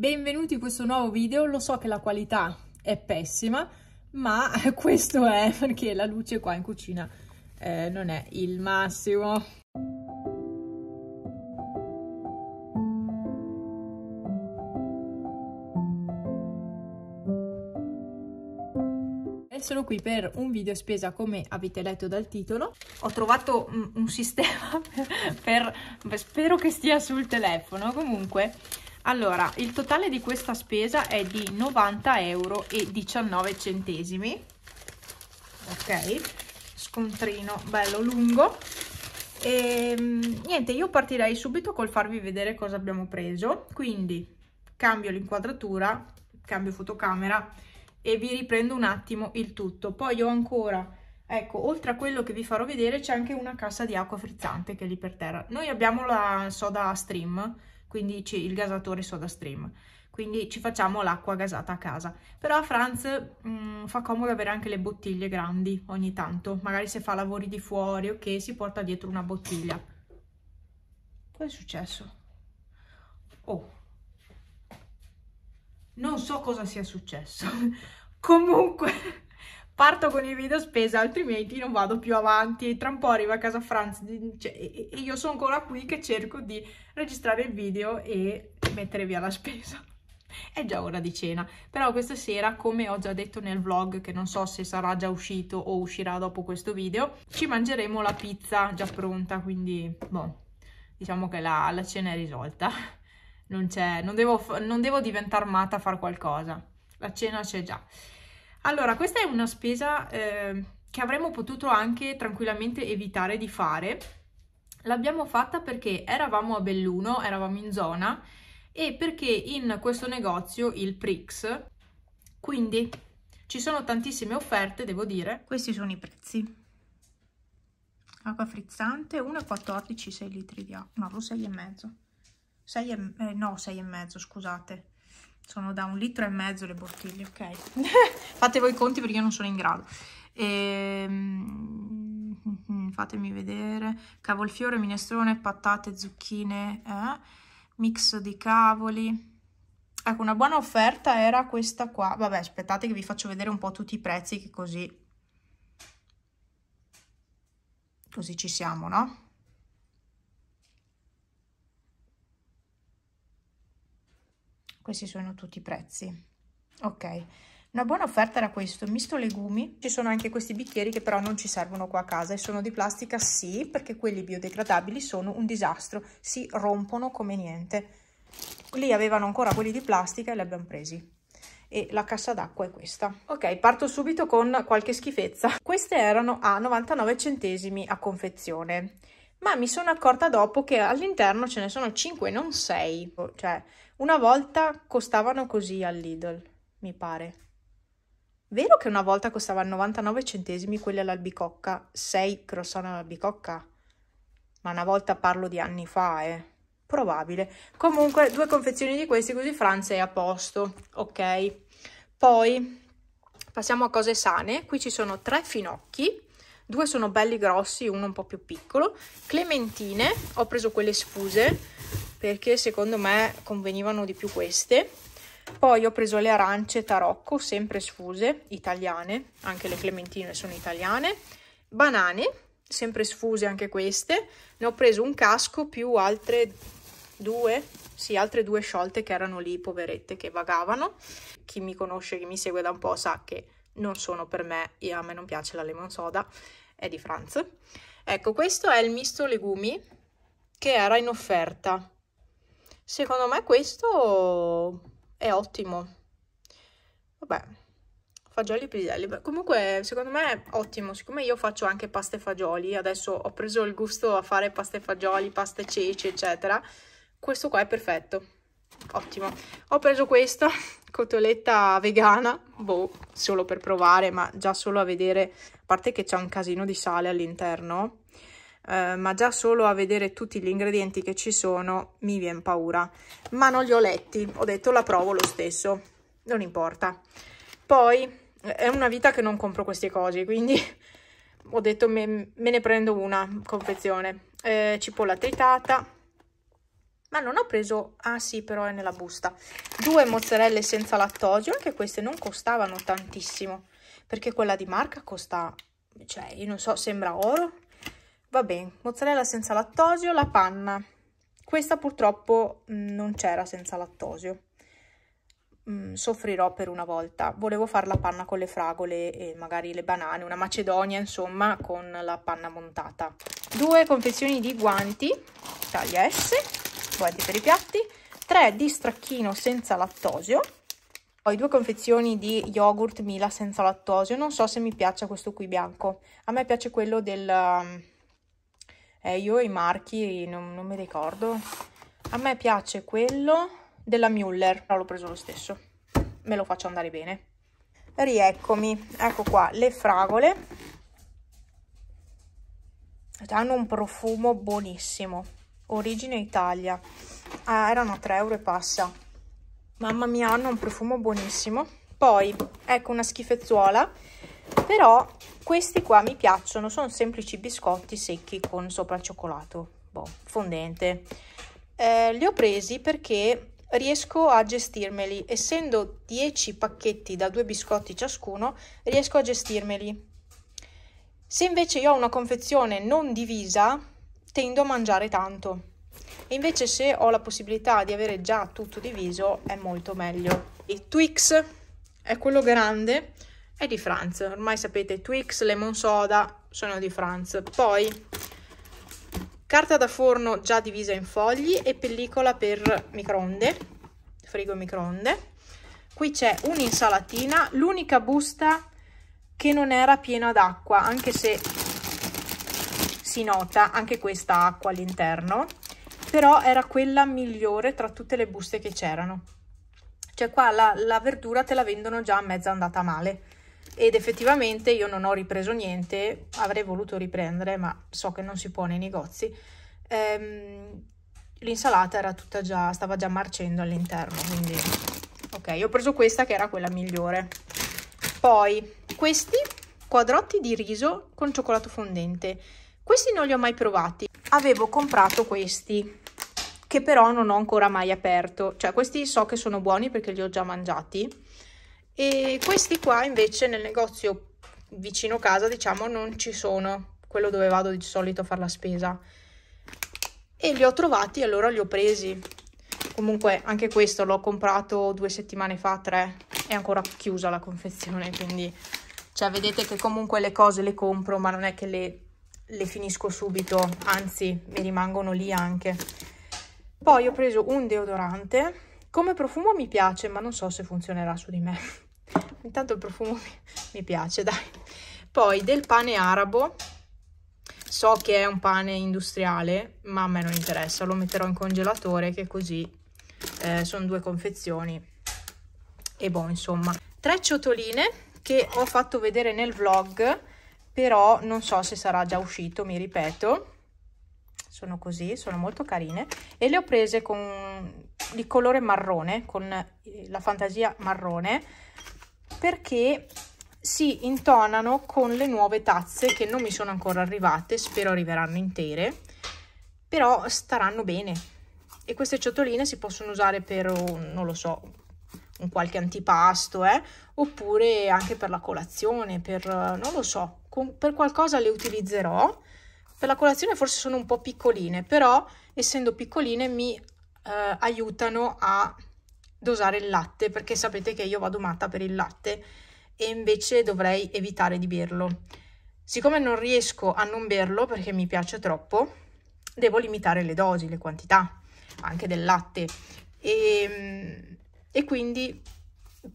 Benvenuti in questo nuovo video, lo so che la qualità è pessima, ma questo è perché la luce qua in cucina eh, non è il massimo. sono qui per un video spesa come avete letto dal titolo. Ho trovato un, mm, un sistema per, per... spero che stia sul telefono, comunque allora, il totale di questa spesa è di 90 euro e 19 centesimi. Ok, scontrino bello lungo. E ehm, niente, io partirei subito col farvi vedere cosa abbiamo preso. Quindi cambio l'inquadratura, cambio fotocamera e vi riprendo un attimo il tutto. Poi ho ancora, ecco, oltre a quello che vi farò vedere c'è anche una cassa di acqua frizzante che è lì per terra. Noi abbiamo la soda stream quindi il gasatore soda stream quindi ci facciamo l'acqua gasata a casa. Però a Franz mh, mm, fa comodo avere anche le bottiglie grandi ogni tanto, magari se fa lavori di fuori o okay, che si porta dietro una bottiglia. Cosa è successo? Oh, non so cosa sia successo. Comunque parto con il video spesa, altrimenti non vado più avanti. Tra un po' arrivo a casa Franz cioè, e io sono ancora qui che cerco di registrare il video e mettere via la spesa. È già ora di cena, però questa sera, come ho già detto nel vlog, che non so se sarà già uscito o uscirà dopo questo video, ci mangeremo la pizza già pronta, quindi boh, diciamo che la, la cena è risolta. Non, non, devo, non devo diventare matta a fare qualcosa, la cena c'è già. Allora, questa è una spesa eh, che avremmo potuto anche tranquillamente evitare di fare. L'abbiamo fatta perché eravamo a Belluno, eravamo in zona e perché in questo negozio, il Prix, quindi ci sono tantissime offerte, devo dire. Questi sono i prezzi. Acqua frizzante, 1,14 6 litri di acqua, no, 6,5. 6 e, eh, no, 6,5, scusate sono da un litro e mezzo le bottiglie, ok? Fate voi i conti perché io non sono in grado. E... Ehm, fatemi vedere. Cavolfiore, minestrone, patate, zucchine, eh? mix di cavoli. Ecco, una buona offerta era questa qua. Vabbè, aspettate che vi faccio vedere un po' tutti i prezzi che così... Così ci siamo, no? questi sono tutti i prezzi ok una buona offerta era questo misto legumi ci sono anche questi bicchieri che però non ci servono qua a casa e sono di plastica sì perché quelli biodegradabili sono un disastro si rompono come niente lì avevano ancora quelli di plastica e li abbiamo presi e la cassa d'acqua è questa. Ok, parto subito con qualche schifezza. Queste erano a 99 centesimi a confezione ma mi sono accorta dopo che all'interno ce ne sono 5, non 6. Cioè, una volta costavano così al Lidl, mi pare. Vero che una volta costava 99 centesimi quelli all'albicocca, 6 croissant all'albicocca? Ma una volta parlo di anni fa, eh. Probabile. Comunque, due confezioni di questi, così Franza è a posto, ok? Poi, passiamo a cose sane. Qui ci sono tre finocchi due sono belli grossi, uno un po' più piccolo. Clementine, ho preso quelle sfuse perché secondo me convenivano di più queste. Poi ho preso le arance tarocco, sempre sfuse, italiane, anche le clementine sono italiane. Banane, sempre sfuse anche queste. Ne ho preso un casco più altre due, sì, altre due sciolte che erano lì, poverette, che vagavano. Chi mi conosce, chi mi segue da un po' sa che non sono per me, io, a me non piace la lemon soda, è di Franz. Ecco, questo è il misto legumi che era in offerta. Secondo me questo è ottimo. Vabbè, fagioli e piselli. Comunque, secondo me è ottimo. Siccome io faccio anche pasta e fagioli, adesso ho preso il gusto a fare pasta e fagioli, pasta e ceci, eccetera, questo qua è perfetto ottimo. Ho preso questa cotoletta vegana, boh, solo per provare, ma già solo a vedere, a parte che c'è un casino di sale all'interno, eh, ma già solo a vedere tutti gli ingredienti che ci sono mi viene paura. Ma non li ho letti, ho detto la provo lo stesso, non importa. Poi eh, è una vita che non compro queste cose, quindi ho detto me, me ne prendo una confezione. Eh, cipolla tritata, ma non ho preso, ah sì però è nella busta, due mozzarelle senza lattosio, anche queste non costavano tantissimo, perché quella di marca costa, cioè io non so, sembra oro, va bene, mozzarella senza lattosio, la panna, questa purtroppo mm, non c'era senza lattosio, mm, soffrirò per una volta, volevo fare la panna con le fragole e magari le banane, una macedonia insomma con la panna montata, due confezioni di guanti, taglia S, guardi per i piatti, 3 di stracchino senza lattosio, poi due confezioni di yogurt Mila senza lattosio, non so se mi piaccia questo qui bianco, a me piace quello del... Um, eh, io i marchi non, non mi ricordo, a me piace quello della Müller, però l'ho preso lo stesso, me lo faccio andare bene. Rieccomi, ecco qua le fragole, hanno un profumo buonissimo origine Italia, ah, erano 3 euro e passa. Mamma mia, hanno un profumo buonissimo. Poi, ecco una schifezzuola, però questi qua mi piacciono, sono semplici biscotti secchi con sopra il cioccolato, boh, fondente. Eh, li ho presi perché riesco a gestirmeli, essendo 10 pacchetti da due biscotti ciascuno, riesco a gestirmeli. Se invece io ho una confezione non divisa, tendo a mangiare tanto. E invece se ho la possibilità di avere già tutto diviso è molto meglio. Il Twix è quello grande, è di Franz. Ormai sapete Twix, lemon soda sono di Franz. Poi carta da forno già divisa in fogli e pellicola per microonde, frigo microonde. Qui c'è un'insalatina, l'unica busta che non era piena d'acqua, anche se si nota anche questa acqua all'interno, però era quella migliore tra tutte le buste che c'erano. Cioè qua la, la verdura te la vendono già a mezza andata male ed effettivamente io non ho ripreso niente, avrei voluto riprendere ma so che non si può nei negozi. Ehm, L'insalata era tutta già, stava già marcendo all'interno, quindi ok, ho preso questa che era quella migliore. Poi questi quadrotti di riso con cioccolato fondente questi non li ho mai provati. Avevo comprato questi, che però non ho ancora mai aperto. Cioè, questi so che sono buoni perché li ho già mangiati. E questi qua invece nel negozio vicino casa, diciamo, non ci sono. Quello dove vado di solito a fare la spesa. E li ho trovati e allora li ho presi. Comunque anche questo l'ho comprato due settimane fa, tre. È ancora chiusa la confezione, quindi... Cioè, vedete che comunque le cose le compro, ma non è che le le finisco subito, anzi mi rimangono lì anche. Poi ho preso un deodorante, come profumo mi piace, ma non so se funzionerà su di me. Intanto il profumo mi piace, dai. Poi del pane arabo, so che è un pane industriale, ma a me non interessa, lo metterò in congelatore che così eh, sono due confezioni. E boh, insomma. Tre ciotoline che ho fatto vedere nel vlog, però non so se sarà già uscito, mi ripeto. Sono così, sono molto carine e le ho prese con, di colore marrone, con eh, la fantasia marrone, perché si intonano con le nuove tazze che non mi sono ancora arrivate, spero arriveranno intere, però staranno bene. E queste ciotoline si possono usare per, non lo so, un qualche antipasto, eh? oppure anche per la colazione, per, non lo so, con, per qualcosa le utilizzerò. Per la colazione forse sono un po' piccoline, però essendo piccoline mi eh, aiutano a dosare il latte, perché sapete che io vado matta per il latte e invece dovrei evitare di berlo. Siccome non riesco a non berlo perché mi piace troppo, devo limitare le dosi, le quantità anche del latte. E ehm, e quindi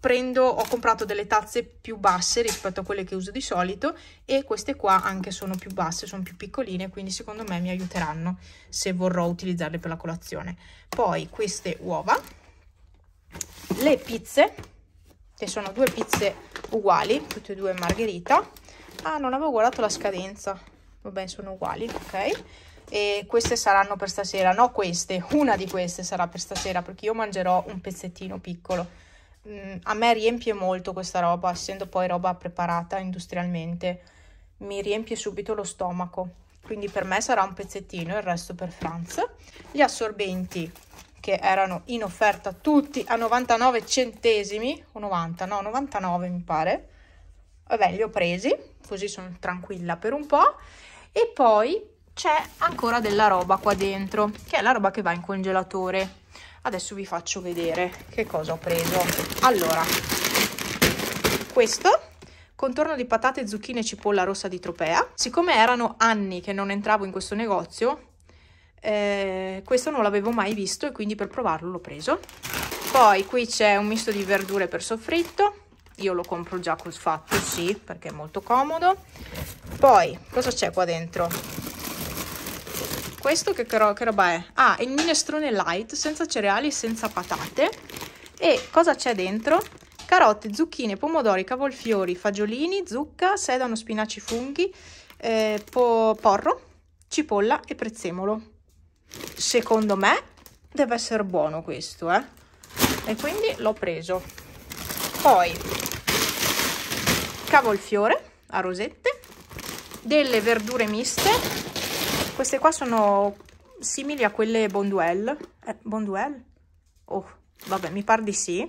prendo ho comprato delle tazze più basse rispetto a quelle che uso di solito e queste qua anche sono più basse sono più piccoline quindi secondo me mi aiuteranno se vorrò utilizzarle per la colazione poi queste uova le pizze che sono due pizze uguali tutte e due margherita ah non avevo guardato la scadenza vabbè sono uguali ok e queste saranno per stasera, no queste, una di queste sarà per stasera perché io mangerò un pezzettino piccolo. Mm, a me riempie molto questa roba, essendo poi roba preparata industrialmente, mi riempie subito lo stomaco. Quindi per me sarà un pezzettino, il resto per Franz. Gli assorbenti che erano in offerta tutti a 99 centesimi, o 90, no, 99 mi pare. Vabbè, li ho presi, così sono tranquilla per un po'. E poi c'è ancora della roba qua dentro, che è la roba che va in congelatore. Adesso vi faccio vedere che cosa ho preso. Allora, questo contorno di patate, zucchine e cipolla rossa di Tropea. Siccome erano anni che non entravo in questo negozio, eh, questo non l'avevo mai visto e quindi per provarlo l'ho preso. Poi qui c'è un misto di verdure per soffritto, io lo compro già col fatto, sì, perché è molto comodo. Poi, cosa c'è qua dentro? questo che, ro- che roba è? Ah, il minestrone light, senza cereali e senza patate. E cosa c'è dentro? Carote, zucchine, pomodori, cavolfiori, fagiolini, zucca, sedano, spinaci, funghi, eh, po- porro, cipolla e prezzemolo. Secondo me deve essere buono questo, eh? E quindi l'ho preso. Poi cavolfiore a rosette, delle verdure miste queste qua sono simili a quelle Bonduel. Eh, Bonduel? Oh, vabbè, mi pare di sì.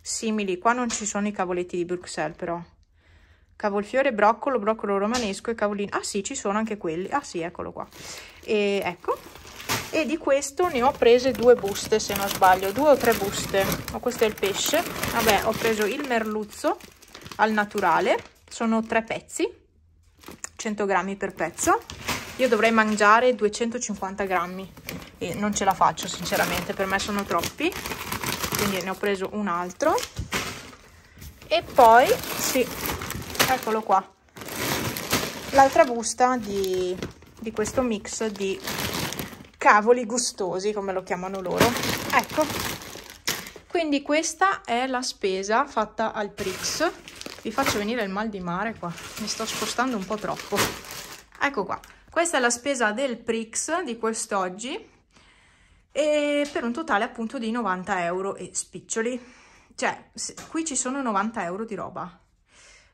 Simili. Qua non ci sono i cavoletti di Bruxelles, però. Cavolfiore, broccolo, broccolo romanesco e cavolino. Ah sì, ci sono anche quelli. Ah sì, eccolo qua. E ecco. E di questo ne ho prese due buste, se non sbaglio. Due o tre buste. Oh, questo è il pesce. Vabbè, ho preso il merluzzo al naturale. Sono tre pezzi. 100 grammi per pezzo io dovrei mangiare 250 grammi e non ce la faccio sinceramente, per me sono troppi, quindi ne ho preso un altro. E poi, sì, eccolo qua, l'altra busta di, di questo mix di cavoli gustosi, come lo chiamano loro. Ecco, quindi questa è la spesa fatta al Prix vi faccio venire il mal di mare qua mi sto spostando un po' troppo ecco qua questa è la spesa del Prix di quest'oggi e per un totale appunto di 90 euro e spiccioli. Cioè, qui ci sono 90 euro di roba.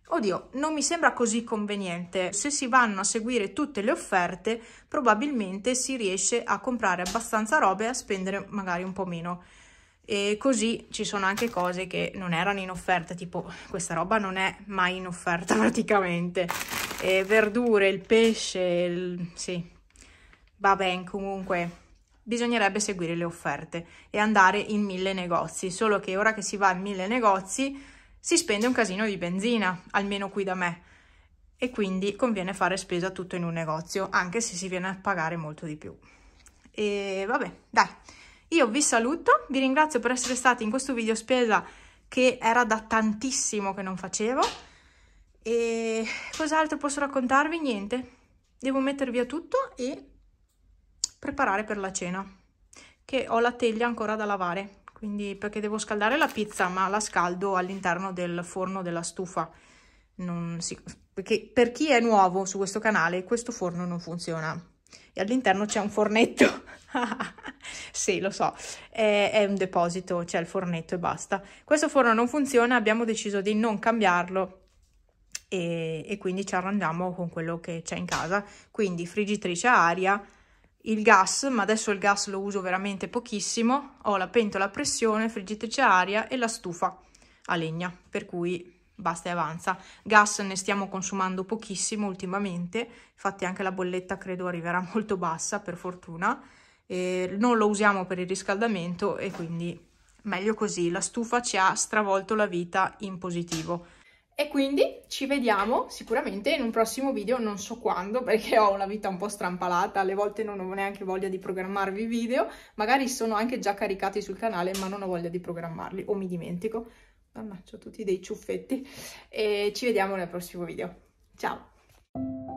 Oddio, non mi sembra così conveniente. Se si vanno a seguire tutte le offerte, probabilmente si riesce a comprare abbastanza roba e a spendere magari un po' meno. E così ci sono anche cose che non erano in offerta, tipo questa roba non è mai in offerta praticamente eh, verdure, il pesce, il... sì, va bene comunque. Bisognerebbe seguire le offerte e andare in mille negozi, solo che ora che si va in mille negozi si spende un casino di benzina, almeno qui da me, e quindi conviene fare spesa tutto in un negozio, anche se si viene a pagare molto di più. E vabbè, dai, io vi saluto, vi ringrazio per essere stati in questo video spesa che era da tantissimo che non facevo, e cos'altro posso raccontarvi? Niente, devo mettere via tutto e preparare per la cena, che ho la teglia ancora da lavare, quindi perché devo scaldare la pizza, ma la scaldo all'interno del forno della stufa. Si, perché per chi è nuovo su questo canale, questo forno non funziona. E all'interno c'è un fornetto. sì, lo so, è, è un deposito, c'è il fornetto e basta. Questo forno non funziona, abbiamo deciso di non cambiarlo e, e quindi ci arrangiamo con quello che c'è in casa. Quindi friggitrice a aria, il gas, ma adesso il gas lo uso veramente pochissimo, ho la pentola a pressione, friggitrice a aria e la stufa a legna, per cui basta e avanza. Gas ne stiamo consumando pochissimo ultimamente, infatti anche la bolletta credo arriverà molto bassa per fortuna, eh, non lo usiamo per il riscaldamento e quindi meglio così, la stufa ci ha stravolto la vita in positivo. E quindi ci vediamo sicuramente in un prossimo video, non so quando, perché ho una vita un po' strampalata, alle volte non ho neanche voglia di programmarvi i video, magari sono anche già caricati sul canale, ma non ho voglia di programmarli o mi dimentico. Mannaggia, tutti dei ciuffetti. E ci vediamo nel prossimo video. Ciao!